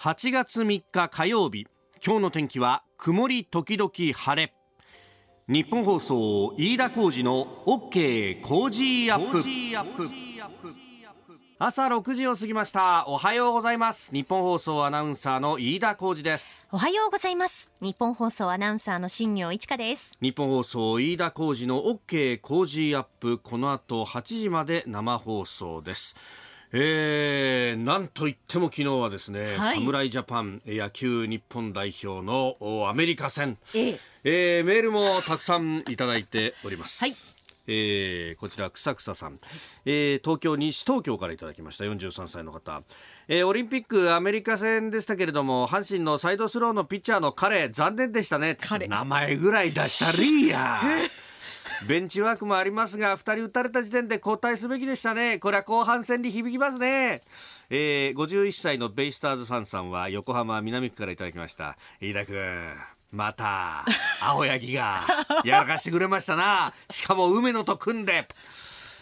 8月3日火曜日今日の天気は曇り時々晴れ日本放送飯田浩司の OK 工事アップ朝6時を過ぎましたおはようございます日本放送アナウンサーの飯田浩司ですおはようございます日本放送アナウンサーの新業一華です日本放送飯田浩司の OK 工事アップこの後8時まで生放送ですえー、なんといっても昨日はですね、はい、侍ジャパン野球日本代表のアメリカ戦、えええー、メールもたくさんいただいております。はいえー、こちら、くさくささん、えー、東京、西東京からいただきました、43歳の方、えー、オリンピック、アメリカ戦でしたけれども、阪神のサイドスローのピッチャーの彼、残念でしたね、名前ぐらい出したりや。ベンチワークもありますが、2人打たれた時点で交代すべきでしたね。これは後半戦に響きますね。えー、51歳のベイスターズファンさんは横浜南区からいただきました。飯田君。また、青柳が、やらかしてくれましたな。しかも、梅野と組んで。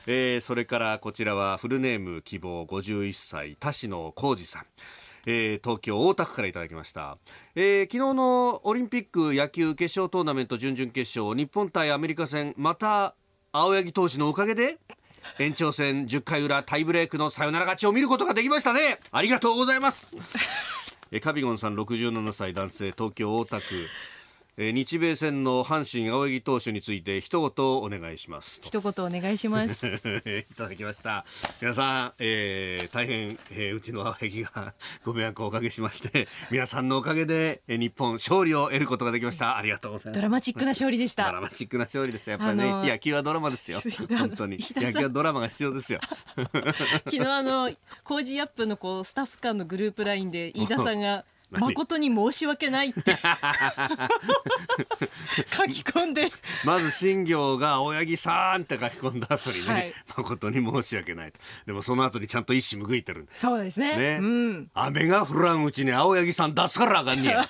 えー、それからこちらはフルネーム希望51歳田代浩二さんえー、東京大田区からいただきました、えー、昨日のオリンピック野球決勝トーナメント準々決勝日本対アメリカ戦また青柳投手のおかげで延長戦10回裏タイブレークのサヨナラ勝ちを見ることができましたねありがとうございますえカビゴンさん67歳男性東京大田区えー、日米戦の阪神青柳投手について一言お願いします一言お願いします いただきました皆さん、えー、大変、えー、うちの青柳がご迷惑をおかけしまして皆さんのおかげで、えー、日本勝利を得ることができましたありがとうございますドラマチックな勝利でしたドラマチックな勝利ですやっぱりね、あのー、野球はドラマですよ本当に野球はドラマが必要ですよ 昨日あのコージーアップのこうスタッフ間のグループラインで飯田さんが誠に申し訳ないって 書き込んでまず新行が「青柳さん」って書き込んだ後にね、はい、誠に申し訳ないでもその後にちゃんと一矢報いてるそうですね、ね、うん、雨が降らんうちに青柳さん出すからあかんねや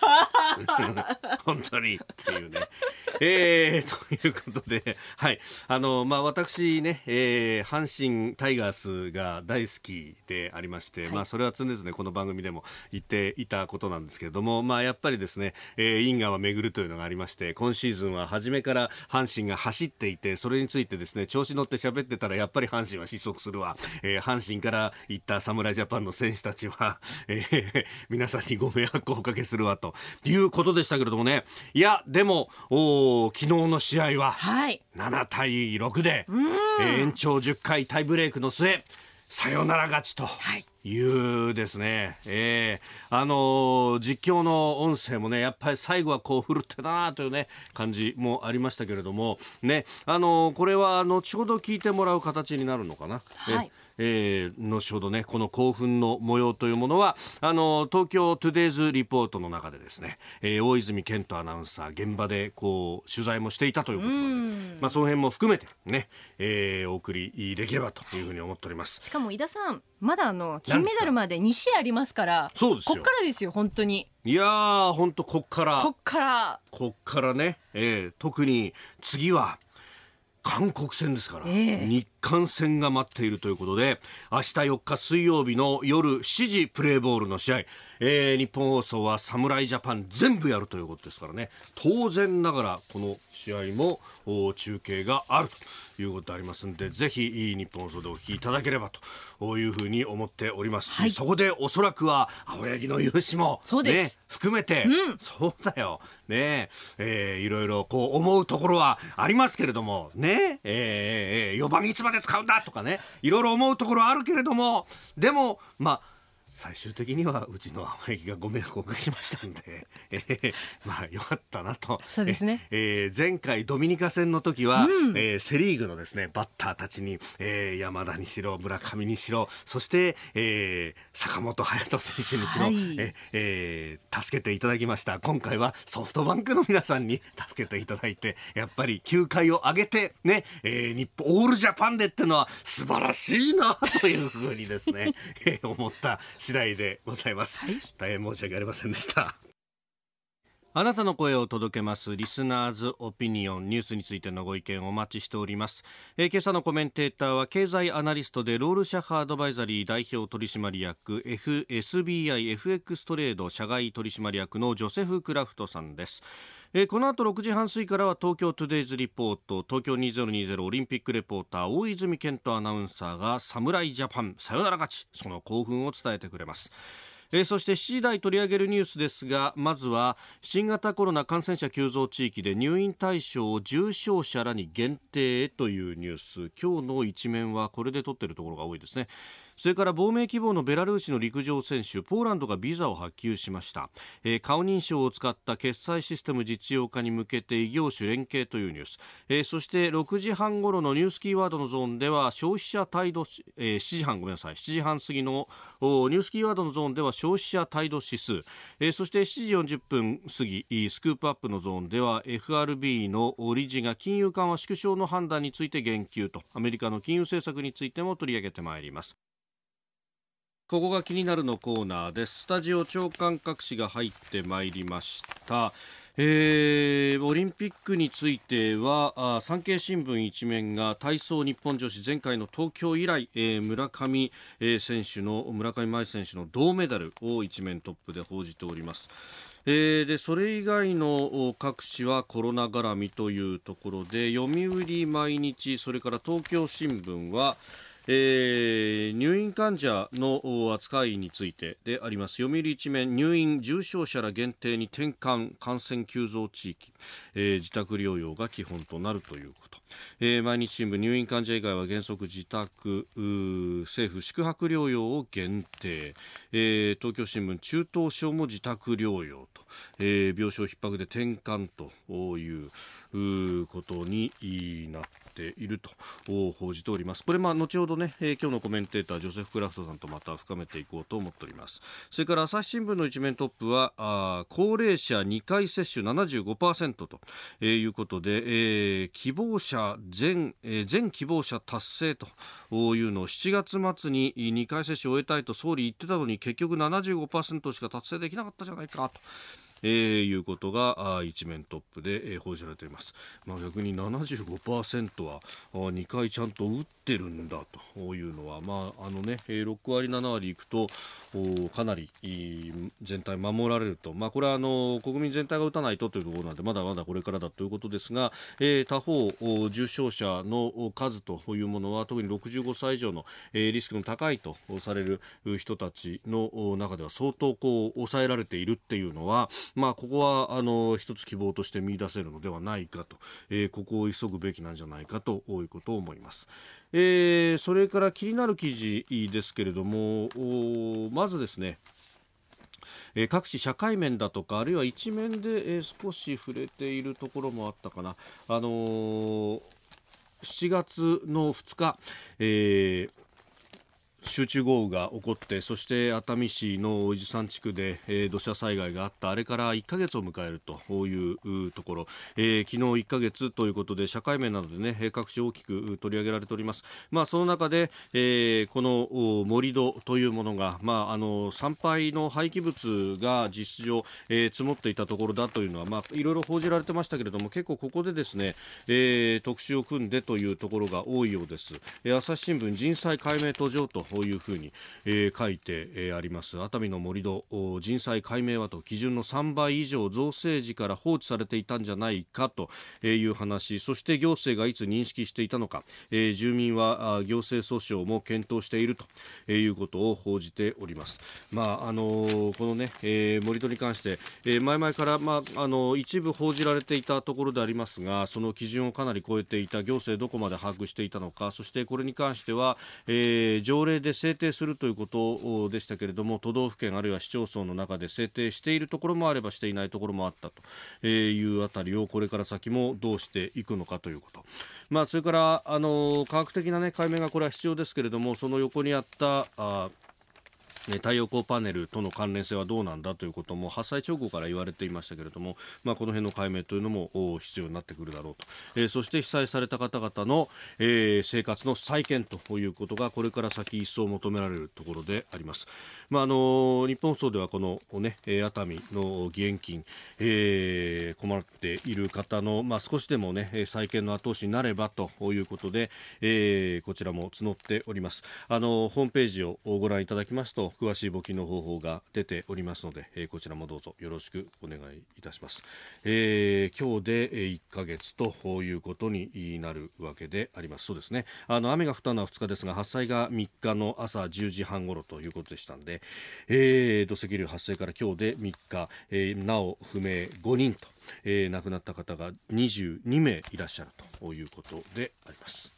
本当にっていうねえー、ということではいあのまあ私ね、えー、阪神タイガースが大好きでありまして、はい、まあそれは常々この番組でも言っていたことことなんですけれども、まあ、やっぱりですね、えー、因果は巡るというのがありまして、今シーズンは初めから阪神が走っていて、それについてですね、調子乗って喋ってたら、やっぱり阪神は失速するわ。えー、阪神から行った侍ジャパンの選手たちは、えー、皆さんにご迷惑をおかけするわ、ということでしたけれどもね。いや、でも、お昨日の試合は、はい、7対6で、え延長10回タイブレークの末、サヨナラ勝ちと。はいいうですね、えー、あのー、実況の音声もね、やっぱり最後はこう、振るってたなというね、感じもありましたけれども、ね、あのー、これは後ほど聞いてもらう形になるのかな。はい。えー、後ほどね、この興奮の模様というものは、あの、東京トゥデイズリポートの中でですね、えー、大泉健人アナウンサー、現場でこう、取材もしていたということで、まあ、その辺も含めてね、えー、お送りできればというふうに思っております。しかも、井田さん、まだあの、金メダルまで2試合ありますから、そうですこっからですよ、本当に。いやー、本当こっから。こっから。こっからね、えー、特に次は、韓国戦ですから、えー、日感染が待っているということで、明日4日水曜日の夜7時プレーボールの試合、えー、日本放送は侍ジャパン全部やるということですからね、当然ながらこの試合も中継があるということでありますんで、ぜひいい日本放送でお聞きいただければというふうに思っておりますはい、そこでおそらくは青柳の勇姿も、ね、含めて、うん、そうだよ、ねえー、いろいろこう思うところはありますけれども、ねえー、えー、4番いつまで使うんだとかねいろいろ思うところあるけれどもでもまあ最終的にはうちの青柳がご迷惑をおかけしましたんで、えー、まあよかったなと。そうですね。えー、前回ドミニカ戦の時は、うん、えー、セリーグのですね、バッターたちに、えー、山田にしろ、村上にしろ、そして、えー、坂本隼人選手にしろ、はい、ええー、助けていただきました。今回はソフトバンクの皆さんに助けていただいて、やっぱり球界を上げて、ね、えー、日本、オールジャパンでってのは素晴らしいな、というふうにですね、えー、思った次第でございます、はい、大変申し訳ありませんでしたあなたの声を届けますリスナーズオピニオンニュースについてのご意見をお待ちしております、えー、今朝のコメンテーターは経済アナリストでロールシャハアドバイザリー代表取締役 FSBIFX トレード社外取締役のジョセフ・クラフトさんですえー、この後6時半過ぎからは東京トゥデイズリポート東京2020オリンピックレポーター大泉健人アナウンサーが侍ジャパンさよなら勝ちその興奮を伝えてくれますえー、そして7時台取り上げるニュースですがまずは新型コロナ感染者急増地域で入院対象を重症者らに限定へというニュース今日の一面はこれで取っているところが多いですね。それから亡命希望のベラルーシの陸上選手ポーランドがビザを発給しました、えー、顔認証を使った決済システム実用化に向けて異業種連携というニュース、えー、そして6時半ごろのニュースキーワードのゾーンでは消費者態度、えー、7時半ごめんなさい7時半過ぎのニュースキーワードのゾーンでは消費者態度指数、えー、そして7時40分過ぎスクープアップのゾーンでは FRB の理事が金融緩和縮小の判断について言及とアメリカの金融政策についても取り上げてまいります。ここが気になるのコーナーです。スタジオ長官各紙が入ってまいりました。えー、オリンピックについてはあ産経新聞一面が体操日本女子前回の東京以来、えー、村上、えー、選手の村上舞選手の銅メダルを一面トップで報じております。えー、でそれ以外の各紙はコロナ絡みというところで読売毎日それから東京新聞は、えー、入院患者の扱いについてであります読売一面入院重症者ら限定に転換感染急増地域、えー、自宅療養が基本となるということ、えー、毎日新聞入院患者以外は原則自宅政府宿泊療養を限定、えー、東京新聞中等症も自宅療養と、えー、病床逼迫で転換ということになってていると報じておりますこれまあ後ほどね、えー、今日のコメンテータージョセフ・クラフトさんとまた深めていこうと思っておりますそれから朝日新聞の一面トップはあ高齢者2回接種75%と、えー、いうことで、えー、希望者全、えー、全希望者達成というのを7月末に2回接種を終えたいと総理言ってたのに結局75%しか達成できなかったじゃないかと。えー、いうことが一面トップで、えー、報じられています、まあ、逆に75%は2回ちゃんと打ってるんだというのは、まああのね、6割、7割いくとかなり全体守られると、まあ、これはあの国民全体が打たないとというところなのでまだまだこれからだということですが、えー、他方、重症者の数というものは特に65歳以上の、えー、リスクの高いとされる人たちの中では相当こう抑えられているっていうのはまあ、ここはあの一つ希望として見出せるのではないかと、えー、ここを急ぐべきなんじゃないかといことを思います、えー、それから気になる記事ですけれどもまずですねえ各地社会面だとかあるいは一面で、え少し触れているところもあったかな。あのー、7月の2日、えー集中豪雨が起こってそして熱海市の伊豆山地区で、えー、土砂災害があったあれから1か月を迎えるというところ、えー、昨日1か月ということで社会面などで、ね、各地大きく取り上げられております、まあ、その中で、えー、この盛り土というものが、まあ、あの参拝の廃棄物が実上、えー、積もっていたところだというのは、まあ、いろいろ報じられてましたけれども結構ここでですね、えー、特集を組んでというところが多いようです、えー、朝日新聞人災解明途上とういうふうに、えー、書いて、えー、あります熱海の盛り土人災解明はと基準の3倍以上造成時から放置されていたんじゃないかという話そして行政がいつ認識していたのか、えー、住民は行政訴訟も検討しているということを報じております。まああのー、このね、えー、盛り土に関して、えー、前々から、まああのー、一部報じられていたところでありますがその基準をかなり超えていた行政どこまで把握していたのかそしてこれに関しては、えー、条例で制定するということでしたけれども都道府県あるいは市町村の中で制定しているところもあればしていないところもあったというあたりをこれから先もどうしていくのかということ、まあ、それからあの科学的な、ね、解明がこれは必要ですけれどもその横にあったあ太陽光パネルとの関連性はどうなんだということも発災直後から言われていましたけれども、まあ、この辺の解明というのも必要になってくるだろうと、えー、そして被災された方々の、えー、生活の再建ということがこれから先一層求められるところであります、まあ、あの日本放送ではこの、ね、熱海の義援金、えー、困っている方の、まあ、少しでも、ね、再建の後押しになればということで、えー、こちらも募っておりますあのホームページをご覧いただきますと詳しい募金の方法が出ておりますので、えー、こちらもどうぞよろしくお願いいたします、えー、今日で1ヶ月ということになるわけでありますそうですねあの雨が降ったのは2日ですが発災が3日の朝10時半ごろということでしたんでえー、土石流発生から今日で3日、えー、なお不明5人と、えー、亡くなった方が22名いらっしゃるということであります。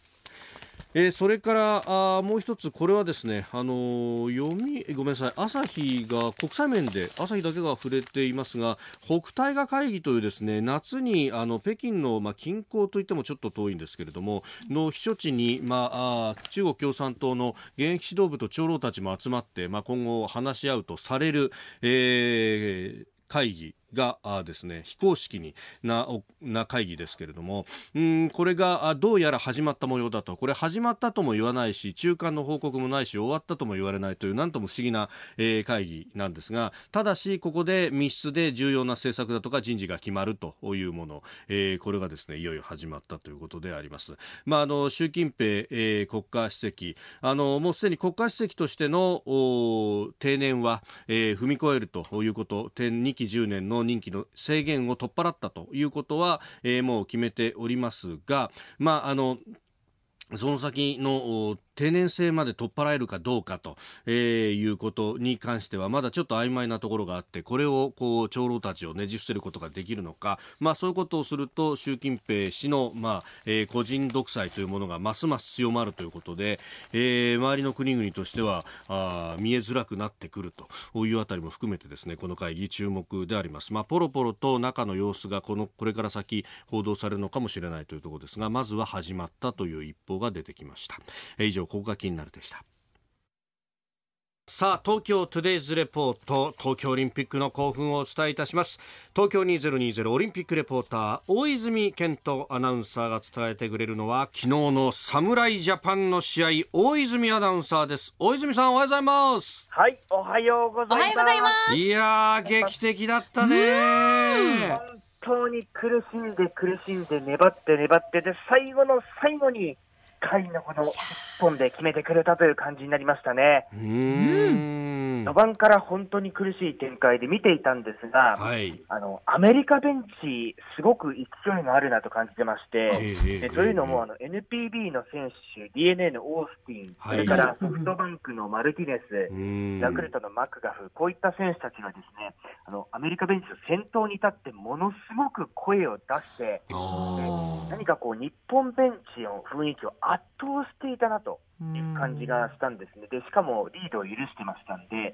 えー、それからあもう一つ、これはですね、あのー、読み、ごめんなさい、朝日が国際面で、朝日だけが触れていますが、北大河会議というですね、夏にあの北京の、まあ、近郊といってもちょっと遠いんですけれども、の避暑地に、まあ、あ中国共産党の現役指導部と長老たちも集まって、まあ、今後話し合うとされる、えー、会議がですね非公式になな会議ですけれどもうんこれがどうやら始まった模様だとこれ始まったとも言わないし中間の報告もないし終わったとも言われないというなんとも不思議な、えー、会議なんですがただしここで密室で重要な政策だとか人事が決まるというもの、えー、これがですねいよいよ始まったということであります。まあ、あの習近平、えー、国家主席あのもうすでに国家主席としての定年は、えー、踏み越えるということ2期10年の任期の制限を取っ払ったということは、えー、もう決めておりますが、まあ、あのその先の定年制まで取っ払えるかどうかと、えー、いうことに関してはまだちょっと曖昧なところがあってこれをこう長老たちをねじ伏せることができるのか、まあ、そういうことをすると習近平氏の、まあえー、個人独裁というものがますます強まるということで、えー、周りの国々としてはあ見えづらくなってくるというあたりも含めてですねこの会議注目であります、まあ、ポロポロと中の様子がこのこれから先報道されるのかもしれないというところですがまずは始まったという一方報が出てきました以上ここが気になるでしたさあ東京トゥデイズレポート東京オリンピックの興奮をお伝えいたします東京2020オリンピックレポーター大泉健人アナウンサーが伝えてくれるのは昨日の侍ジャパンの試合大泉アナウンサーです大泉さんおはようございますはいおはようございますいや劇的だったね本当に苦しんで苦しんで粘って粘ってで最後の最後に回のこの1本で決めてくれたという感じになりましたね。序盤から本当に苦しい展開で見ていたんですが、はい、あのアメリカベンチ、すごく勢いがあるなと感じてまして、というのもあの NPB の選手、d n a のオースティン、はい、それからソフトバンクのマルティネス、ヤクルトのマクガフ、こういった選手たちがですねあのアメリカベンチの先頭に立って、ものすごく声を出して、何かこう、日本ベンチの雰囲気を圧倒していたなという感じがしたんですね、でしかもリードを許してましたんで、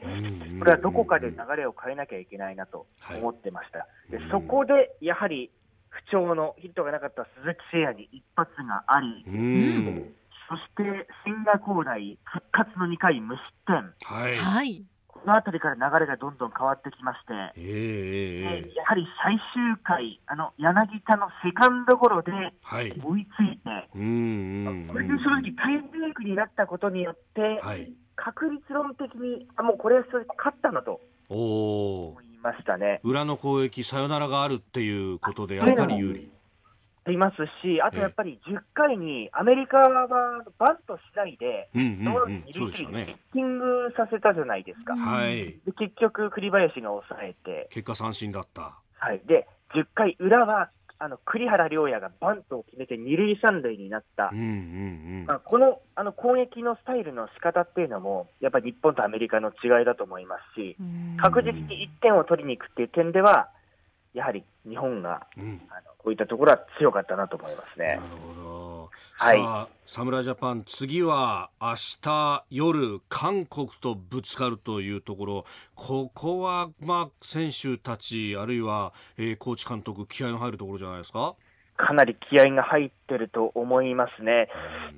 これはどこかで流れを変えなきゃいけないなと思ってました、でそこでやはり不調のヒットがなかった鈴木誠也に一発があり、そして千賀滉大、復活の2回無失点。はいのあたりから流れがどんどん変わってきまして、えー、やはり最終回、あの柳田のセカンドゴロで追いついて、うんこれで正直、タイブレークになったことによって、はい、確率論的に、あもうこれは勝ったなと思いましたね裏の攻撃、サヨナラがあるっていうことで、やっぱり有利。りますし、あとやっぱり10回にアメリカはバントしないで、ノーランピッキングさせたじゃないですか、はい、で結局、栗林が抑えて、結果、三振だった、はい、で10回裏はあの栗原良也がバントを決めて二塁三塁になった、このあの攻撃のスタイルの仕方っていうのも、やっぱり日本とアメリカの違いだと思いますし、確実に1点を取りに行くっていう点では、やはり日本が、うん、あのこういったところは強かったなと思いますね。なるほど。はい、さあ、侍ジャパン、次は明日夜、韓国とぶつかるというところ、ここは、まあ、選手たち、あるいは、えー、コーチ監督、気合の入るところじゃないですか。かなり気合が入ってると思いますね。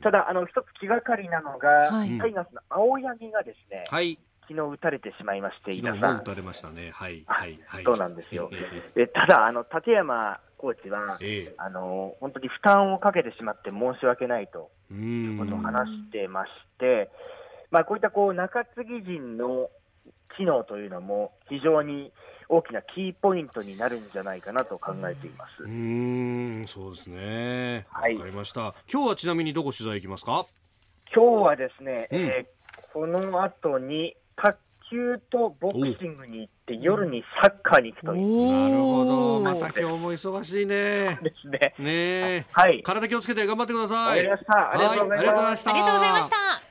ただ、あの、一つ気がかりなのが、はい、タイガースの青柳がですね、はい、昨日打たれてしまいまして、伊田さん。打たれましたね、はい、はい、はい、そうなんですよ。えただ、あの立山コーチは、えー、あの本当に負担をかけてしまって申し訳ないということを話してまして、まあ、こういったこう中継ぎ陣の機能というのも非常に大きなキーポイントになるんじゃないかなと考えています。うん、そうですね。はい、わかりました。今日はちなみにどこ取材行きますか。今日はですね、うん、えー、この後に卓球とボクシングに行って、夜にサッカーに行くという。なるほど。また今日も忙しいね。ですね。ねはい。体気をつけて頑張ってください。ありがとうございました。ありがとうございました。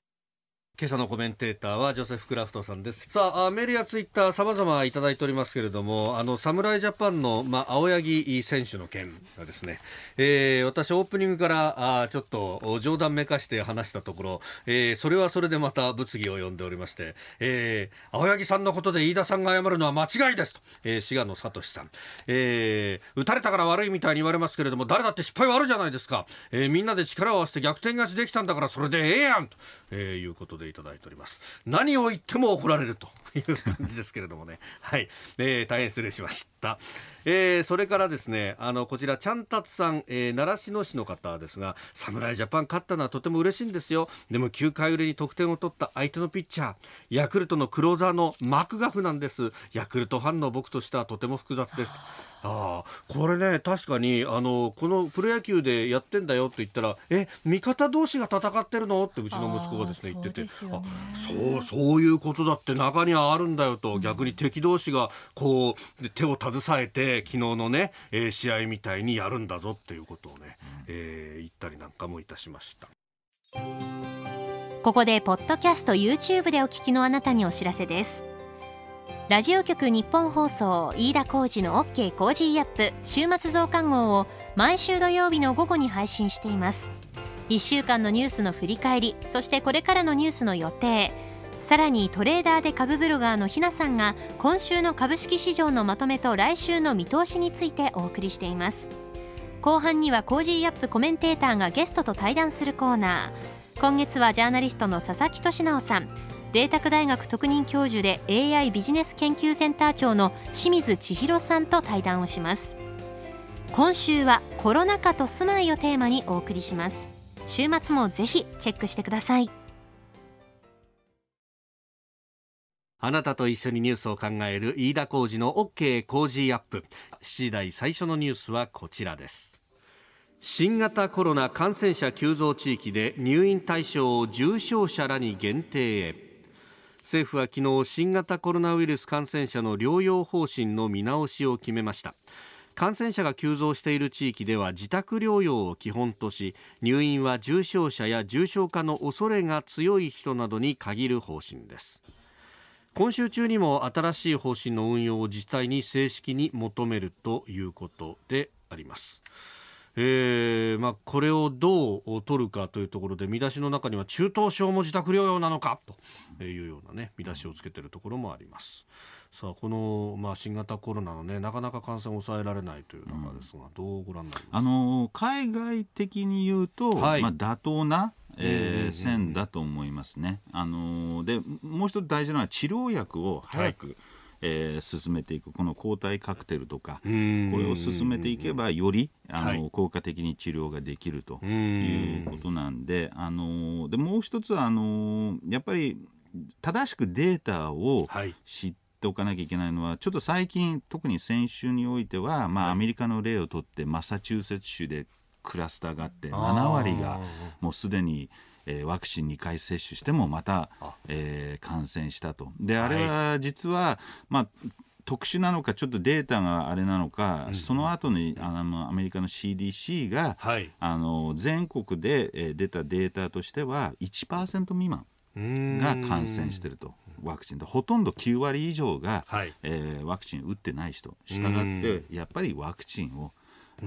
今朝のコメンテーターはジョセフ・クラフトさんですさあメールやツイッターさまざまいただいておりますけれどもあの侍ジャパンの、まあ、青柳選手の件がですね、えー、私オープニングからあちょっと冗談めかして話したところ、えー、それはそれでまた物議を呼んでおりまして、えー、青柳さんのことで飯田さんが謝るのは間違いですと、えー、滋賀野聡さん、えー、打たれたから悪いみたいに言われますけれども誰だって失敗はあるじゃないですか、えー、みんなで力を合わせて逆転勝ちできたんだからそれでええやんと、えー、いうことででいただいております何を言っても怒られるという感じですけれどもね はい、えー、大変失礼しました、えー、それからですねあのこちらちゃんたつさん、えー、習志野市の方ですが侍ジャパン勝ったのはとても嬉しいんですよでも9回裏に得点を取った相手のピッチャーヤクルトのクローザーのマクガフなんですヤクルトファンの僕としてはとても複雑ですああこれね確かにあのこのプロ野球でやってんだよって言ったらえ味方同士が戦ってるのってうちの息子がですね言っててそう、ね、あそうそういうことだって中にはあるんだよと、逆に敵同士がこう手を携えて昨日のね、えー、試合みたいにやるんだぞっていうことをね、えー、言ったりなんかもいたしました。ここでポッドキャスト YouTube でお聞きのあなたにお知らせです。ラジオ局日本放送飯田浩二の OK コージーアップ週末増刊号を毎週土曜日の午後に配信しています1週間のニュースの振り返りそしてこれからのニュースの予定さらにトレーダーで株ブロガーのひなさんが今週の株式市場のまとめと来週の見通しについてお送りしています後半にはコージーアップコメンテーターがゲストと対談するコーナー今月はジャーナリストの佐々木俊直さん麗澤大学特任教授で AI ビジネス研究センター長の清水千尋さんと対談をします今週はコロナ禍と住まいをテーマにお送りします週末もぜひチェックしてくださいあなたと一緒にニュースを考える飯田浩二の OK 工事アップ次第最初のニュースはこちらです新型コロナ感染者急増地域で入院対象を重症者らに限定へ政府は昨日新型コロナウイルス感染者の療養方針の見直しを決めました感染者が急増している地域では自宅療養を基本とし入院は重症者や重症化の恐れが強い人などに限る方針です今週中にも新しい方針の運用を自治体に正式に求めるということでありますえーまあ、これをどう取るかというところで見出しの中には中等症も自宅療養なのかというような、ね、見出しをつけているところもあります。さあこの、まあ、新型コロナの、ね、なかなか感染を抑えられないという中ですが、うん、どうご覧になりますあの海外的に言うと、はい、まあ、妥当なえー、線だと思いますね。あのでもう一つ大事なのは治療薬を早く、はいえー、進めていくこの抗体カクテルとかこれを進めていけばよりあの、はい、効果的に治療ができるということなんであのでもう一つあのやっぱり正しくデータを知って、おかなきゃいけないのはちょっと最近特に先週においては、まあ、アメリカの例をとってマサチューセッツ州でクラスターがあって7割がもうすでに。えー、ワクチン2回接種してもまた、えー、感染したと。であれは実は、はい、まあ特殊なのかちょっとデータがあれなのか、うん、その後にあのアメリカの CDC が、はい、あの全国で、えー、出たデータとしては1%未満が感染していると。ワクチンでほとんど9割以上が、はい、えー、ワクチン打ってない人したがってやっぱりワクチンを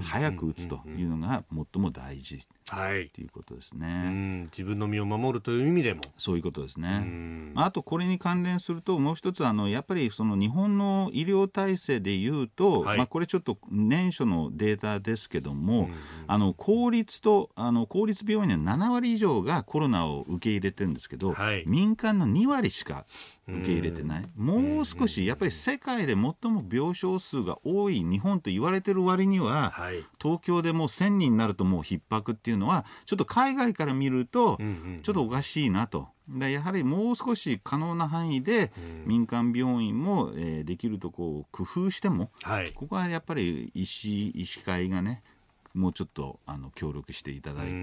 早く打つというのが最も大事。はい、ということですね自分の身を守るという意味でもそういうことですねあとこれに関連するともう一つあのやっぱりその日本の医療体制でいうと、はい、まあ、これちょっと年初のデータですけどもあの公立とあの公立病院の7割以上がコロナを受け入れてるんですけど、はい、民間の2割しか受け入れてないもう少しやっぱり世界で最も病床数が多い日本と言われてる割には、はい、東京でもう1000人になるともう逼迫っていうのはちょっと海外から見るとちょっとおかしいなと。でやはりもう少し可能な範囲で民間病院も、えー、できるとこを工夫しても、はい、ここはやっぱり医師医師会がねもうちょっとあの協力していただいて、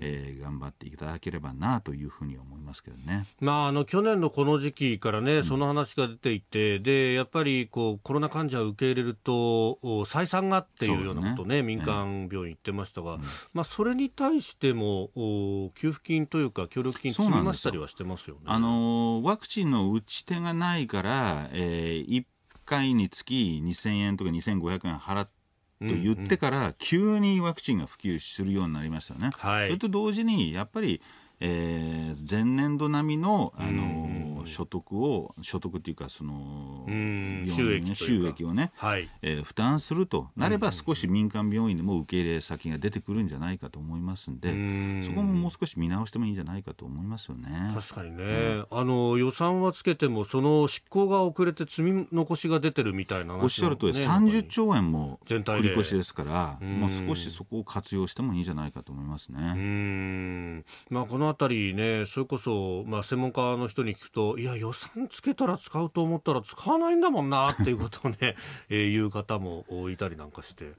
えー、頑張っていただければなというふうに思いますけどね、まあ、あの去年のこの時期からね、その話が出ていて、うん、でやっぱりこうコロナ患者を受け入れると、採算がっていうようなことね、ね民間病院言ってましたが、えー、まあ、それに対してもお、給付金というか、協力金、積みましたりはしてますよね。よあのワクチンの打ち手がないから、えー、1回につき2000円とか2500円払ってと言ってから、急にワクチンが普及するようになりましたね。それと同時に、やっぱりえー、前年度並みの、あの所得を所得っていうかその、収益収益をね、はいえー、負担するとなれば少し民間病院でも受け入れ先が出てくるんじゃないかと思いますんでそこももう少し見直してもいいんじゃないかと思いますよね確かにね、うん、あの予算はつけてもその執行が遅れて積み残しが出てるみたいな、ね、おっしゃるとり30兆円も繰り越しですからもう少しそこを活用してもいいんじゃないかと思いますね。うんまあ、こののあたりね、それこそ、まあ、専門家の人に聞くと、いや、予算つけたら使うと思ったら使わないんだもんなっていうことをね、えー、言う方もいたりなんかして、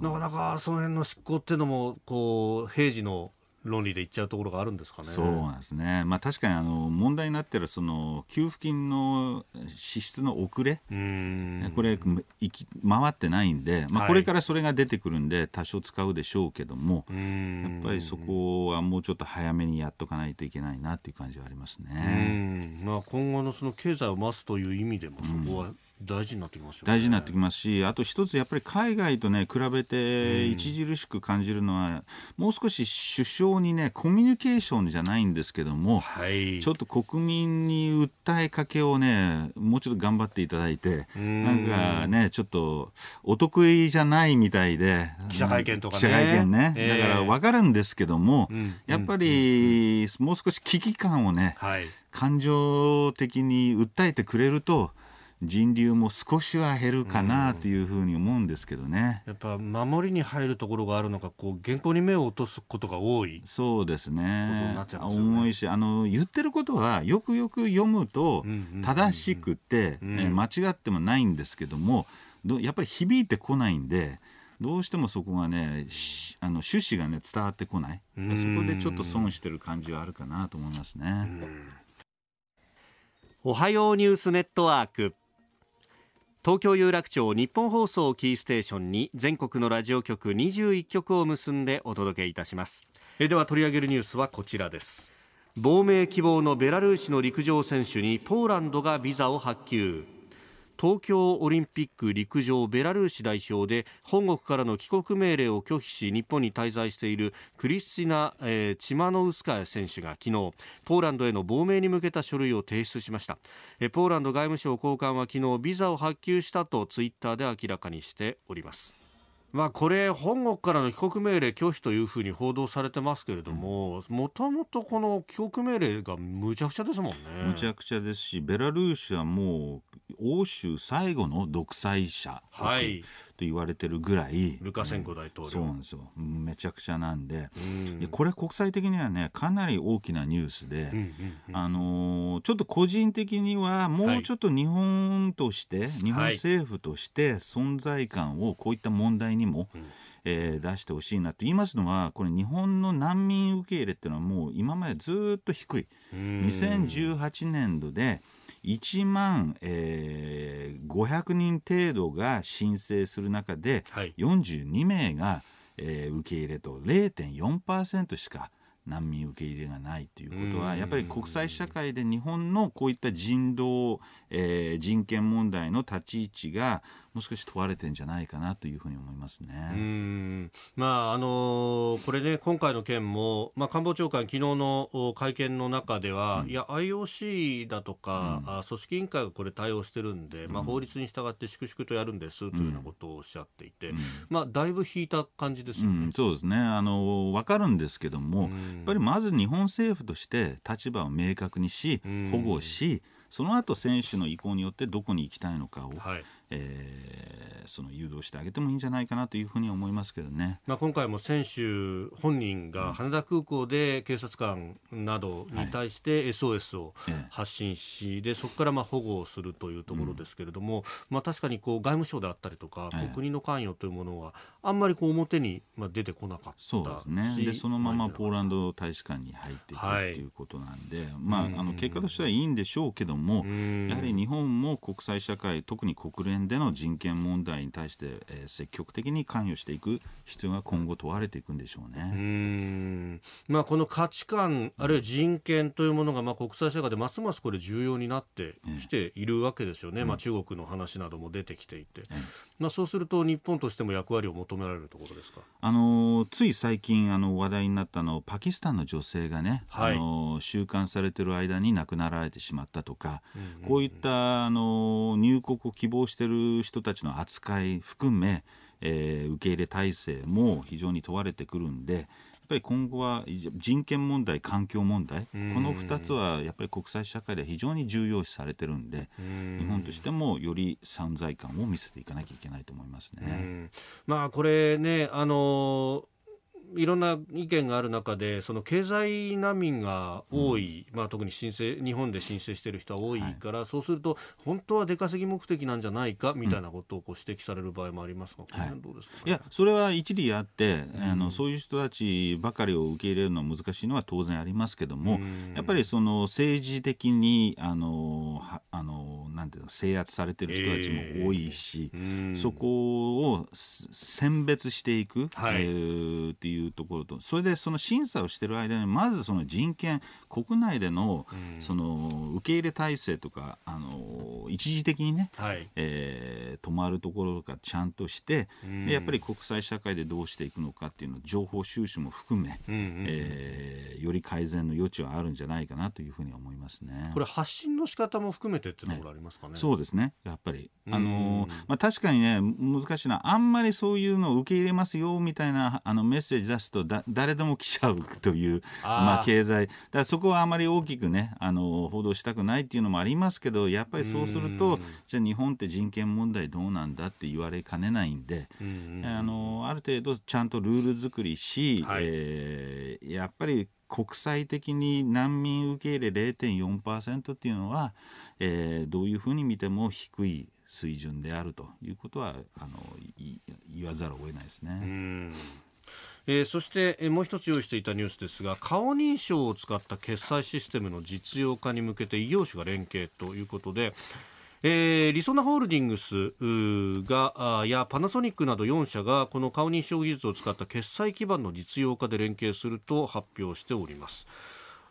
なかなかその辺の執行っていうのも、こう、平時の論理で言っちゃうところがあるんですかね。そうなんですね。まあ確かにあの問題になってるその給付金の支出の遅れ、うんこれいき回ってないんで、まあこれからそれが出てくるんで多少使うでしょうけども、はい、やっぱりそこはもうちょっと早めにやっとかないといけないなっていう感じはありますね。まあ今後のその経済を増すという意味でもそこは、うん。大事になってきますよ、ね、大事になってきますしあと一つやっぱり海外とね比べて著しく感じるのは、もう少し首相にねコミュニケーションじゃないんですけども、はい、ちょっと国民に訴えかけをねもうちょっと頑張っていただいてんなんかねちょっとお得意じゃないみたいで記者会見とかね記者会見ね、えー、だから分かるんですけども、うん、やっぱり、うん、もう少し危機感をね、はい、感情的に訴えてくれると人流も少しは減るかなというふうに思うんですけどね、うん、やっぱ守りに入るところがあるのかこう原稿に目を落とすことが多いそうですねね重いしあの言ってることはよくよく読むと正しくて、間違ってもないんですけどもやっぱり響いてこないんで。どうしてもそこがねあの趣旨がね伝わってこないそこでちょっと損してる感じはあるかなと思いますねおはようニュースネットワーク東京有楽町日本放送キーステーションに全国のラジオ局21局を結んでお届けいたしますえでは取り上げるニュースはこちらです亡命希望のベラルーシの陸上選手にポーランドがビザを発給東京オリンピック陸上ベラルーシ代表で本国からの帰国命令を拒否し日本に滞在しているクリスティナ、えー、チマノウスカヤ選手が昨日ポーランドへの亡命に向けた書類を提出しましたえポーランド外務省高官は昨日ビザを発給したとツイッターで明らかにしておりますまあ、これ、本国からの帰国命令拒否というふうに報道されてますけれども、もともとこの帰国命令がむちゃくちゃですもんね。むちゃくちゃですし、ベラルーシはもう、欧州最後の独裁者、はい、言われてるぐらいルカセンコ大統領、そうなんですよめちゃくちゃなんで、ん、これ国際的にはねかなり大きなニュースで、あのちょっと個人的にはもうちょっと日本として、はい、日本政府として存在感をこういった問題にも、はい、えー、出してほしいなと言いますのはこれ日本の難民受け入れっていうのはもう今までずっと低い2018年度で、1万、えー、500人程度が申請する中で、はい、42名が、えー、受け入れと0.4%しか難民受け入れがないということはやっぱり国際社会で日本のこういった人道、えー、人権問題の立ち位置がもう少し問われてんじゃないかなというふうに思いますね。まああのこれね今回の件も、まあ、官房長官昨日の会見の中では、うん、いや IOC だとか、うん、組織委員会がこれ対応してるんで、うん、まあ、法律に従って粛々とやるんですというようなことをおっしゃっていて、まあ、だいぶ引いた感じですよね、そうですねあの分かるんですけども、やっぱりまず日本政府として立場を明確にし保護し、その後選手の意向によってどこに行きたいのかを、はい、えー、その誘導してあげてもいいんじゃないかなというふうに思いますけどね、まあ、今回も選手本人が羽田空港で警察官などに対して SOS を発信し、はい、でそこからまあ保護をするというところですけれども、うん、まあ、確かにこう外務省であったりとか、はい、国の関与というものはあんまりこう表に出てこなかったそうですねでそのままポーランド大使館に入っていくと、はい、いうことなんで、まあ、あの結果としてはいいんでしょうけども、やはり日本も国際社会特に国連での人権問題に対して、えー、積極的に関与していく必要が今後問われていくんでしょうねまあ、この価値観、あるいは人権というものが、まあ、国際社会でますますこれ重要になってきているわけですよね、まあ、中国の話なども出てきていて。まあ、そうすると日本としても役割を求められるところですかあのつい最近あの話題になったのパキスタンの女性がね、はい、あの収監されてる間に亡くなられてしまったとか、うんうんうん、こういったあの入国を希望している人たちの扱い含め、えー、受け入れ体制も非常に問われてくるんで。ぱり今後は人権問題、環境問題、この2つはやっぱり国際社会では非常に重要視されてるんで、ん日本としてもより存在感を見せていかなきゃいけないと思いますね。まあ、これねあのーいろんな意見がある中でその経済難民が多い、うん、まあ、特に申請日本で申請している人は多いから、はい、そうすると本当は出稼ぎ目的なんじゃないかみたいなことをこう指摘される場合もありますが、い、どうですか、ね、いやそれは一理あって、うん、あのそういう人たちばかりを受け入れるのは難しいのは当然ありますけども、うん、やっぱりその政治的にあのあのなんていうの制圧されてる人たちも多いし、えー、そこを選別していく、はい、えー、っていういうところとそれでその審査をしている間にまずその人権国内でのその受け入れ体制とかあの一時的にね、はい、えー、止まるところとかちゃんとしてでやっぱり国際社会でどうしていくのかっていうの情報収集も含め、うんうん、えー、より改善の余地はあるんじゃないかなというふうに思いますねこれ発信の仕方も含めてってところありますかね、ね、そうですねやっぱりあのー、まあ、確かにね難しいなあんまりそういうのを受け入れますよみたいなあのメッセージ出すとだ誰でも来ちゃうというまあ、経済だからそこはあまり大きくねあの報道したくないっていうのもありますけどやっぱりそうするとじゃあ日本って人権問題どうなんだって言われかねないんであのある程度ちゃんとルール作りし、はい、えー、やっぱり国際的に難民受け入れ0.4%っていうのは、えー、どういうふうに見ても低い水準であるということはあの言わざるを得ないですね。えー、そして、えー、もう一つ用意していたニュースですが顔認証を使った決済システムの実用化に向けて異業種が連携ということでえー、リソナホールディングスがやパナソニックなど4社がこの顔認証技術を使った決済基盤の実用化で連携すると発表しております。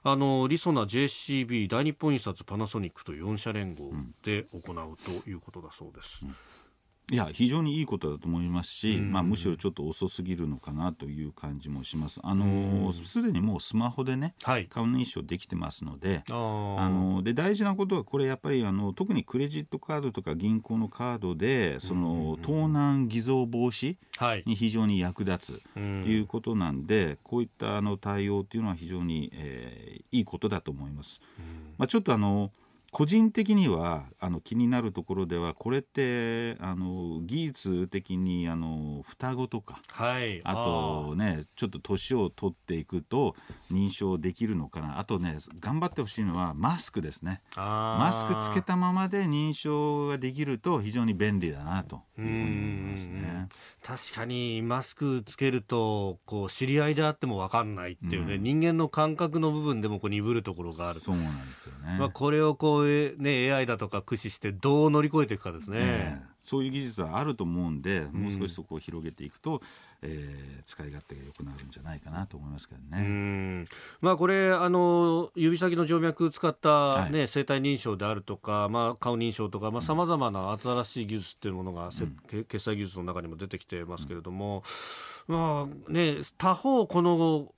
あのリソナ、JCB、大日本印刷、パナソニックと4社連合で行うということだそうです。うんうんいや非常にいいことだと思いますし、うん、まあ、むしろちょっと遅すぎるのかなという感じもします。あのす、で、にもうスマホでね、はい、顔認証できてますので、あので大事なことはこれやっぱりあの特にクレジットカードとか銀行のカードでその、盗難偽造防止に非常に役立つということなんで、こういったあの対応というのは非常に、えー、いいことだと思います。まあ、ちょっとあの個人的にはあの気になるところではこれってあの技術的にあの双子とか、はい、あとねちょっと年を取っていくと認証できるのかなあとね頑張ってほしいのはマスクですねマスクつけたままで認証ができると非常に便利だなというふうに思いますね。確かにマスクつけるとこう知り合いであっても分かんないっていうね、うん、人間の感覚の部分でもこう鈍るところがあるそうなんですよね、まあ、これをこう、ね、AI だとか駆使してどう乗り越えていくかですね。ねそういう技術はあると思うんで、もう少しそこを広げていくと、うん、えー、使い勝手が良くなるんじゃないかなと思いますけどね。まあ、これあの、指先の静脈使ったね、はい、生体認証であるとか、まあ、顔認証とか、さまざ、まな新しい技術っていうものが、うん、決済技術の中にも出てきてますけれども。うんまあね、他方、この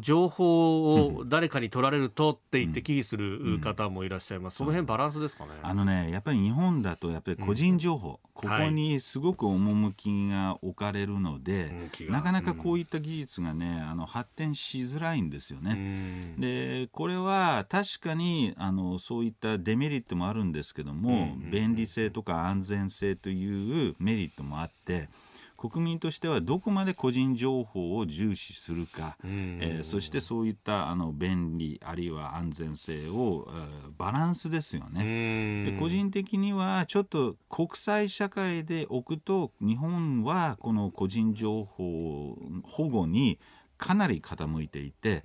情報を 誰かに取られるとって言って危惧する方もいらっしゃいます、うんうん、その辺バランスですかねあのねやっぱり日本だとやっぱり個人情報、うん、ここにすごく趣が置かれるので、はい、なかなかこういった技術がねあの発展しづらいんですよね。でこれは確かにあのそういったデメリットもあるんですけども、便利性とか安全性というメリットもあって。国民としてはどこまで個人情報を重視するか、えー、そしてそういったあの便利あるいは安全性を、えー、バランスですよね。個人的にはちょっと国際社会で置くと日本はこの個人情報保護にかなり傾いていて、うえ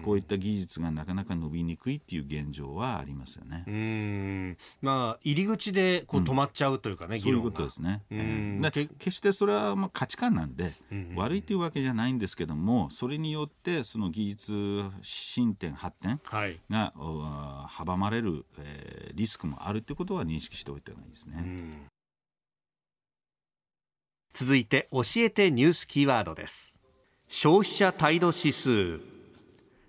ー、こういった技術がなかなか伸びにくいっていう現状はありますよね。まあ、入り口でこう止まっちゃうというかね、うん、そういうことですね。う決してそれはまあ価値観なんで、悪いというわけじゃないんですけどもそれによってその技術進展発展が、はい、阻まれる、えー、リスクもあるということは認識しておいた方がいいですね。続いて教えてニュースキーワードです。消費者態度指数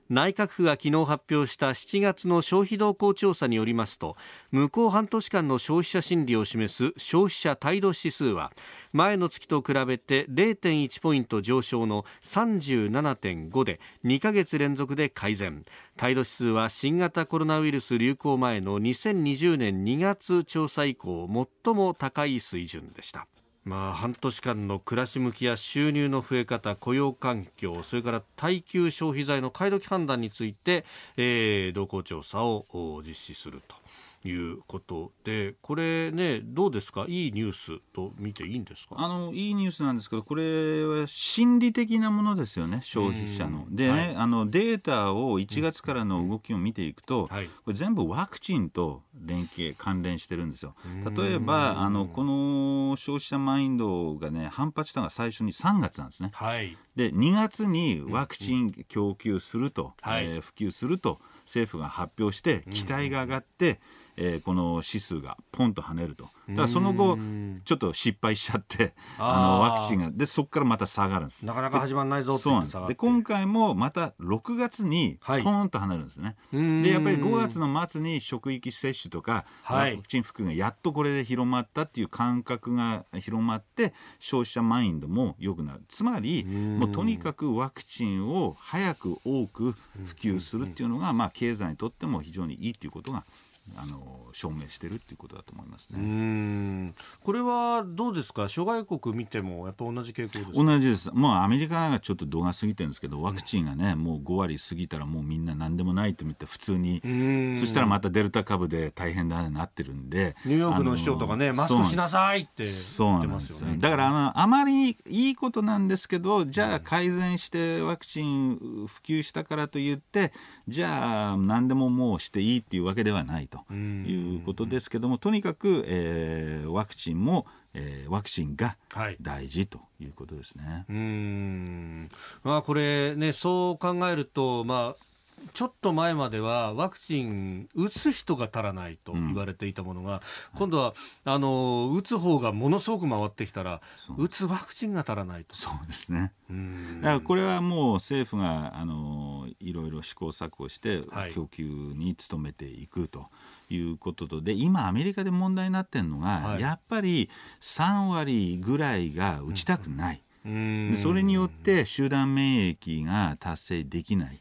内閣府が昨日発表した7月の消費動向調査によりますと向こう半年間の消費者心理を示す消費者態度指数は前の月と比べて0.1ポイント上昇の37.5で2ヶ月連続で改善態度指数は新型コロナウイルス流行前の2020年2月調査以降最も高い水準でした。まあ、半年間の暮らし向きや収入の増え方、雇用環境、それから耐久消費財の買い時判断について、えー、動向調査を実施するということで、これね、どうですか、いいニュースと見ていいんですかあのいいニュースなんですけど、これは心理的なものですよね、消費者の。でね、はい、あの、データを1月からの動きを見ていくと、はい、これ全部ワクチンと連携、関連してるんですよ。例えば、あのこの消費者マインドがね、反発したのが最初に3月なんですね。はい、で、2月にワクチン供給すると、うんうん、えー、普及すると、政府が発表して、期待が上がって、うんえー、この指数がポンと跳ねるとだからその後ちょっと失敗しちゃってあのワクチンがでそこからまた下がるんですなかなか始まらないぞそうなんですで今回もまた6月にポンと跳ねるんですね、はい、でやっぱり5月の末に職域接種とか、ワクチン服がやっとこれで広まったっていう感覚が広まって消費者マインドも良くなるつまりもうとにかくワクチンを早く多く普及するっていうのが、まあ、経済にとっても非常にいいということがあの証明してるっていうことだと思いますねこれはどうですか、諸外国見ても、やっぱ同じ傾向同じです、まあ、アメリカがちょっと度が過ぎてるんですけど、ワクチンがね、もう5割過ぎたら、もうみんな何でもないと見て、普通に、そしたらまたデルタ株で大変だなってるんで、ニューヨークの市長とかね、マスクしなさいって言ってますよね。よだからあのあまりいいことなんですけど、じゃあ改善してワクチン普及したからといって、じゃあ、何でももうしていいっていうわけではないと。ということですけどもとにかく、えー、ワクチンも、えー、ワクチンが大事ということですね。はい、うんまあ、これねそう考えると、まあちょっと前まではワクチン打つ人が足らないと言われていたものが、うん、今度はあの打つ方がものすごく回ってきたら打つワクチンが足らないとそうですねだからこれはもう政府があのいろいろ試行錯誤して供給に努めていくと。いうこととで今、アメリカで問題になっているのが、はい、やっぱり3割ぐらいが打ちたくない、でそれによって集団免疫が達成できない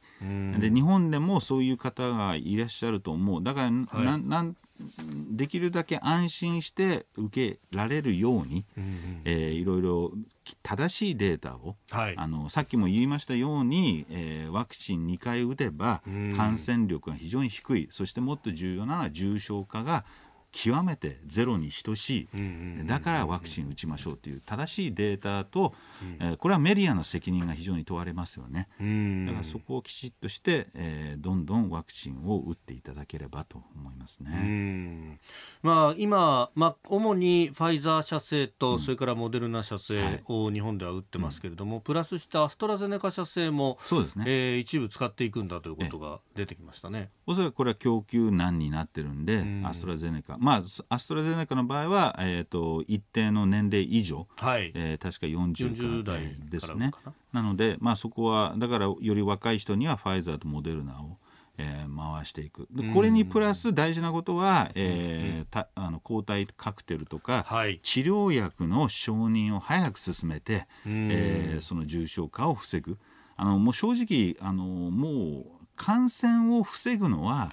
で日本でもそういう方がいらっしゃると思うだから、はい、できるだけ安心して受けられるように、うえー、いろいろ正しいデータを、はい、あのさっきも言いましたように、えー、ワクチン2回打てば感染力が非常に低い、そしてもっと重要なのは重症化が極めてゼロに等しい、だからワクチン打ちましょうという正しいデータと、えー、これはメディアの責任が非常に問われますよね、だからそこをきちっとして、えー、どんどんワクチンを打っていただければと思いますね、まあ、今、まあ、主にファイザー社製と、それからモデルナ社製を日本では打ってますけれども、プラスしたアストラゼネカ社製もそうですね、ねえー、一部使っていくんだということが出てきましたねおそらくこれは供給難になってるんで、んアストラゼネカ、まあ、アストラゼネカの場合は、えーと、一定の年齢以上、はい、えー、確か40代ですね。なので、まあ、そこはだからより若い人にはファイザーとモデルナを。えー、回していくこれにプラス大事なことは、えたあの抗体カクテルとか、はい、治療薬の承認を早く進めて、えー、その重症化を防ぐあのもう正直あのもう感染を防ぐのは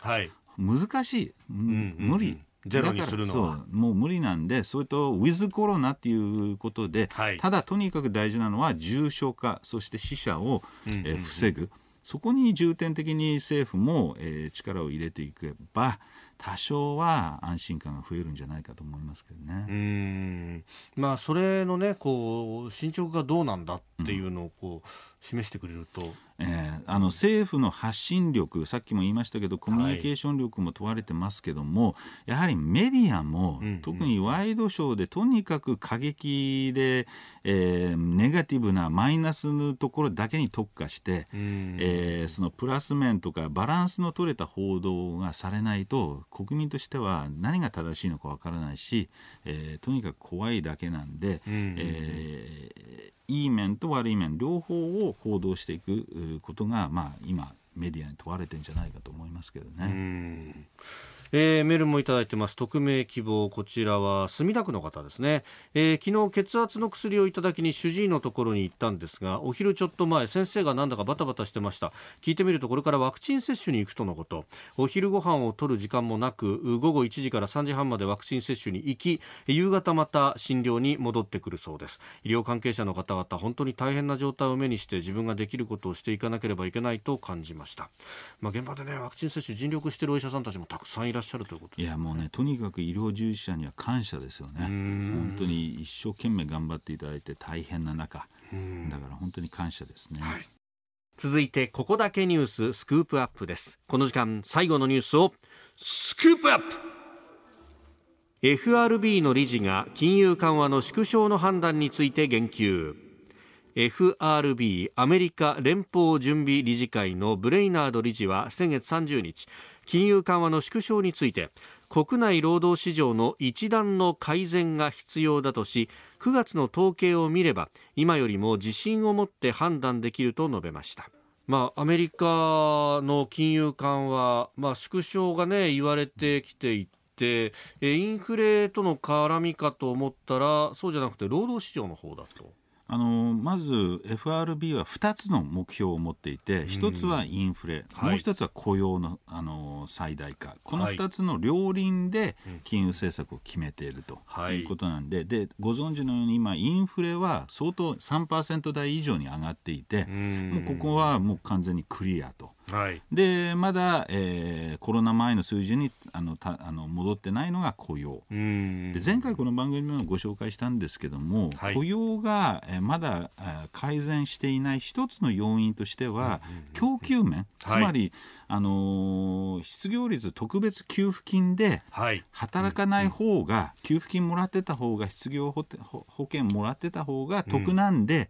難しい、はい、無理、うんうんうんゼロにするのはもう無理なんでそれとウィズコロナっていうことで、はい、ただとにかく大事なのは重症化そして死者を、えー、防ぐ、うんうんうん、そこに重点的に政府も、えー、力を入れていけば多少は安心感が増えるんじゃないかと思いますけどね。まあ、それのねこう進捗がどうなんだっていうのをこう示してくれると、えー、あの政府の発信力、さっきも言いましたけど、コミュニケーション力も問われてますけども、やはりメディアも、うんうん、特にワイドショーで、とにかく過激で、えー、ネガティブなマイナスのところだけに特化して、えー、そのプラス面とかバランスの取れた報道がされないと、国民としては何が正しいのかわからないし、えー、とにかく怖いだけなんで、うんうん、えいい面と悪い面、両方を報道していく。いうことが、まあ、今メディアに問われてるんじゃないかと思いますけどね。えー、メールもいただいてます匿名希望こちらは墨田区の方ですね、えー、昨日血圧の薬をいただきに主治医のところに行ったんですがお昼ちょっと前先生がなんだかバタバタしてました聞いてみるとこれからワクチン接種に行くとのことお昼ご飯を取る時間もなく午後1時から3時半までワクチン接種に行き夕方また診療に戻ってくるそうです医療関係者の方々本当に大変な状態を目にして自分ができることをしていかなければいけないと感じました、まあ、現場でねワクチン接種尽力してるお医者さんたちもたくさんいらっしゃるということ、ね、いやもうねとにかく医療従事者には感謝ですよね本当に一生懸命頑張っていただいて大変な中だから本当に感謝ですね、はい、続いてここだけニューススクープアップですこの時間最後のニュースをスクープアップ FRB の理事が金融緩和の縮小の判断について言及 FRB アメリカ連邦準備理事会のブレイナード理事は先月30日金融緩和の縮小について国内労働市場の一段の改善が必要だとし9月の統計を見れば今よりも自信を持って判断できると述べました。まあ、アメリカの金融緩和、まあ、縮小がね、言われてきていて、インフレとの絡みかと思ったら、そうじゃなくて、労働市場の方だと。あのまず FRB は2つの目標を持っていて、1つはインフレ、もう1つは雇用のあの最大化、この2つの両輪で金融政策を決めているということなんで、でご存知のように、今、インフレは相当3%台以上に上がっていて、もうここはもう完全にクリアと。はい、でまだ、えー、コロナ前の水準にあのたあの戻ってないのが雇用で前回この番組もご紹介したんですけども、はい、雇用が、えー、まだ改善していない一つの要因としては、供給面つまり、はい、あのー、失業率特別給付金で働かない方が、給付金もらってた方が失業保保険もらってた方が得なんで、うん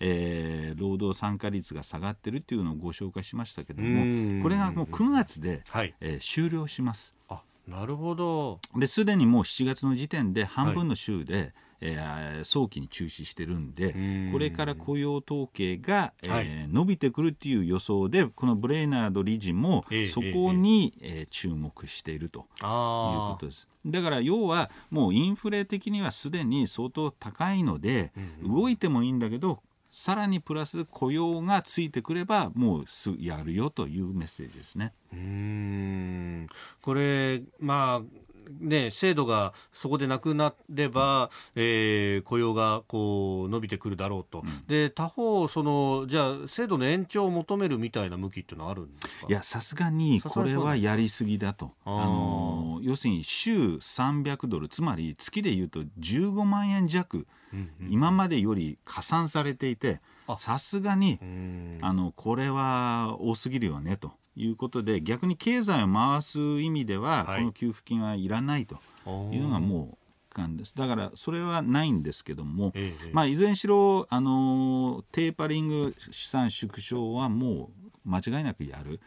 えー、労働参加率が下がってるっていうのをご紹介しましたけどもこれがもう9月で、はい、えー、終了します。あなるほどですでにもう7月の時点で半分の州で、はい、えー、早期に中止してるんでこれから雇用統計が、えー、はい、伸びてくるっていう予想でこのブレイナード理事も、えそこに、えー、注目しているということです。だから要はもうインフレ的にはすでに相当高いので、うん、動いてもいいんだけどさらにプラス雇用がついてくればもうすやるよというメッセージですね。うんこれ、まあね、制度がそこでなくなれば、うん、えー、雇用がこう伸びてくるだろうと、うん、で他方その、じゃあ、制度の延長を求めるみたいな向きっていうのはあるんですかいや、さすがにこれはやりすぎだと、あの要するに週300ドル、つまり月でいうと15万円弱、うんうん、今までより加算されていて、さすがにあのこれは多すぎるよねと。いうことで逆に経済を回す意味では、この給付金はいらないというのがもう感ですだからそれはないんですけども、ええ、まあ、いずれにしろあのテーパリング資産縮小はもう間違いなくやる、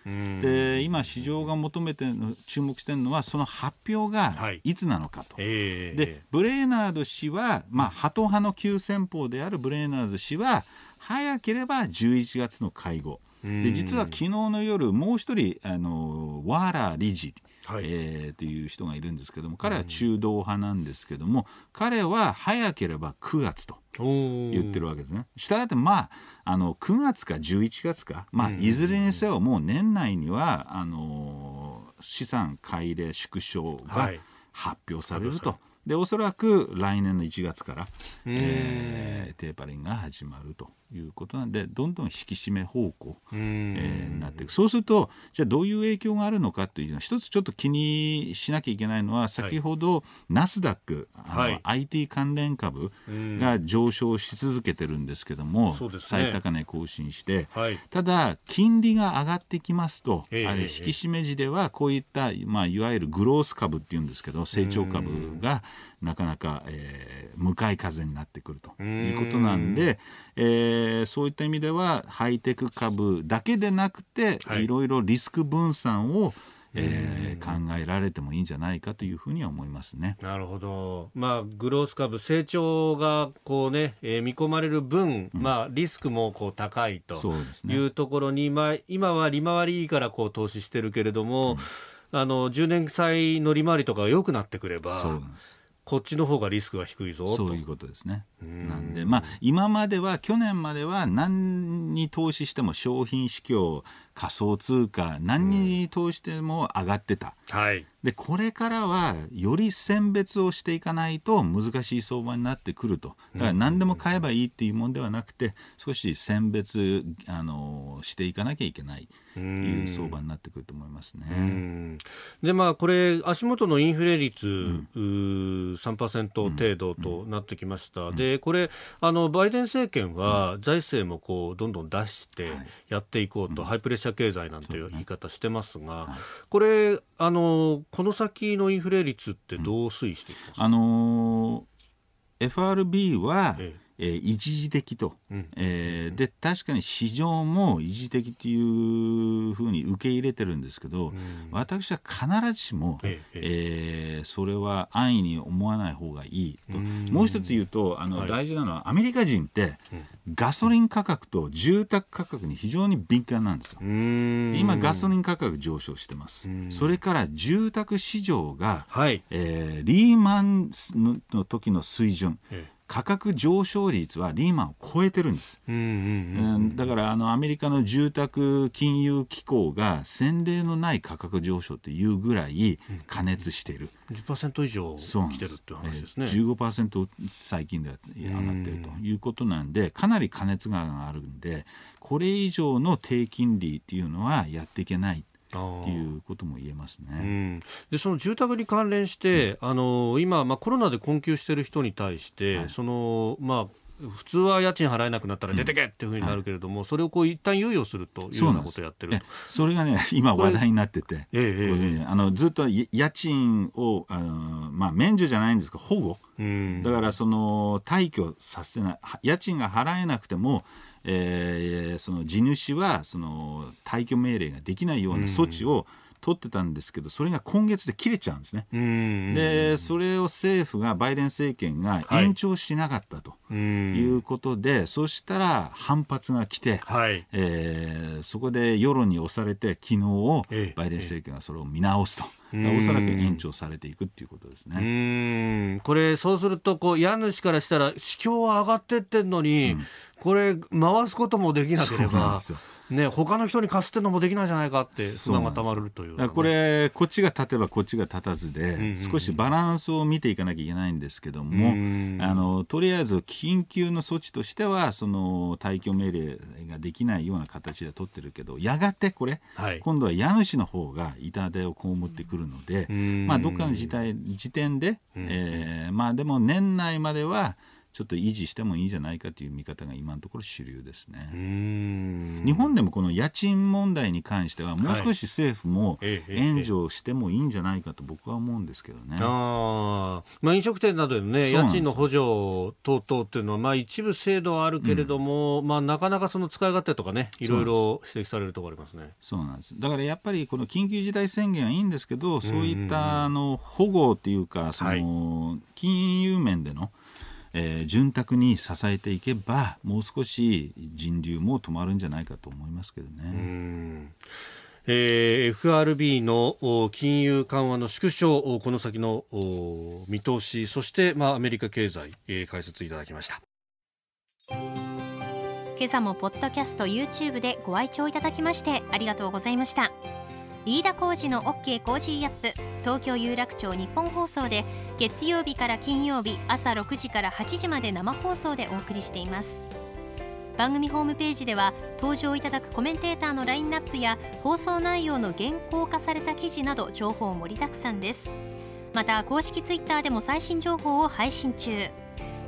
で今、市場が求めての注目しているのはその発表がいつなのかと、はいえー、でブレーナード氏は、まあ、ハト派の急先鋒であるブレーナード氏は早ければ11月の会合、で実は昨日の夜もう一人あのワーラ理事、はい、えー、という人がいるんですけども彼は中道派なんですけども、うん、彼は早ければ9月と言ってるわけですね。したがってまああの9月か11月か、まあ、いずれにせよもう年内にはあの資産買い入れ縮小が、はい発表されると。でおそらく来年の1月から、えー、テーパリングが始まるということなんでどんどん引き締め方向、に、えー、なっていくそうするとじゃあどういう影響があるのかというのは一つちょっと気にしなきゃいけないのは先ほど、ナスダック、はい、IT 関連株が上昇し続けてるんですけども、ね、最高値更新して、はい、ただ金利が上がってきますと、えー、あれ引き締め時ではこういった、まあ、いわゆるグロース株っていうんですけど成長株がなかなか、えー、向かい風になってくるということなんで、えー、そういった意味ではハイテク株だけでなくて、はい、いろいろリスク分散をえー、考えられてもいいんじゃないかというふうには思いますね。なるほど。まあグロース株成長がこうね、えー、見込まれる分、うん、まあリスクもこう高いというところに、ね、まあ今は利回りからこう投資してるけれども。うんあの10年債の利回りとかが良くなってくればそうなんですこっちの方がリスクが低いぞそういうことですね。なんで、まあ、今までは、去年までは何に投資しても商品市況、仮想通貨、何に投資しても上がってた。はい。でこれからはより選別をしていかないと難しい相場になってくるとだから何でも買えばいいっていうもんではなくて少し選別あのしていかなきゃいけないという相場になってくると思いますねで、まあ、これ足元のインフレ率、うん、3%程度となってきました、うん、でこれあのバイデン政権は財政もこうどんどん出してやっていこうと、はい、ハイプレッシャー経済なんていう言い方してますが、はい、これあのこの先のインフレ率ってどう推移していきますか、あのー、FRB は、えええー、一時的と、うん、えー、で確かに市場も一時的というふうに受け入れてるんですけど、うん、私は必ずしも、えええー、それは安易に思わない方がいいと、うん、もう一つ言うとあの、はい、大事なのはアメリカ人ってガソリン価格と住宅価格に非常に敏感なんですよ。今ガソリン価格上昇してます。それから住宅市場が、はい、えー、リーマンの時の水準、ええ価格上昇率はリーマンを超えてるんです、うんうんうんうん、だからあのアメリカの住宅金融機構が先例のない価格上昇というぐらい加熱している、うん、10%以上来てるって話ですねです、えー、15%最近で上がってるということなんで、うん、かなり加熱があるんでこれ以上の低金利っていうのはやっていけないいうことも言えますね、うん、でその住宅に関連して、うん、あの今、まあ、コロナで困窮している人に対して、はい、そのまあ普通は家賃払えなくなったら出てけっていうふうになるけれども、うんはい、それをこう一旦猶予するというようなことをやってるそれがね、今、話題になってて、えええ、あのずっと家賃をあの、まあ、免除じゃないんですが、保護、だからその退去させない、家賃が払えなくても、えー、その地主はその退去命令ができないような措置を、うん取ってたんですけどそれが今月で切れちゃうんですね。でそれを政府がバイデン政権が延長しなかったということで、はい、そしたら反発が来て、はい、えー、そこで世論に押されて昨日をバイデン政権がそれを見直すと。おそらく延長されていくっていうことですね。これそうするとこう家主からしたら市況は上がってってんのに、うん、これ回すこともできなければ。そうなんですよね、他の人に貸すってのもできないじゃないかってがたまるという、ね,、これこっちが立てばこっちが立たずで、うんうん、少しバランスを見ていかなきゃいけないんですけども、あのとりあえず緊急の措置としてはその退去命令ができないような形で取ってるけどやがてこれ、はい、今度は家主の方が痛手を被ってくるので、まあ、どっかの時代時点で、えー、まあ、でも年内まではちょっと維持してもいいんじゃないかという見方が今のところ主流ですね日本でもこの家賃問題に関してはもう少し政府も援助をしてもいいんじゃないかと僕は思うんですけどね、はい、あまあ、飲食店などでの、ね、家賃の補助等々というのは、まあ、一部制度はあるけれども、うん、まあ、なかなかその使い勝手とかねいろいろ指摘されるところありますねそうなんですだからやっぱりこの緊急事態宣言はいいんですけどそういったあの保護というかその、金融面での、えー、潤沢に支えていけばもう少し人流も止まるんじゃないかと思いますけどね。えー、FRB の金融緩和の縮小この先の見通しそして、まあ、アメリカ経済、えー、解説いただきました今朝もポッドキャスト YouTube でご愛聴いただきましてありがとうございました。飯田浩司の OK コージーアップ東京有楽町日本放送で月曜日から金曜日朝6時から8時まで生放送でお送りしています番組ホームページでは登場いただくコメンテーターのラインナップや放送内容の原稿化された記事など情報盛りだくさんですまた公式ツイッターでも最新情報を配信中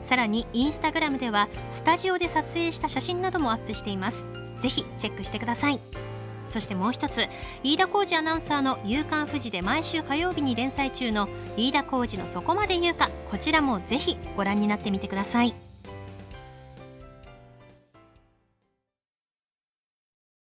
さらにインスタグラムではスタジオで撮影した写真などもアップしていますぜひチェックしてくださいそしてもう一つ飯田浩二アナウンサーの「夕刊富士」で毎週火曜日に連載中の飯田浩二の「そこまで言うか」こちらもぜひご覧になってみてください。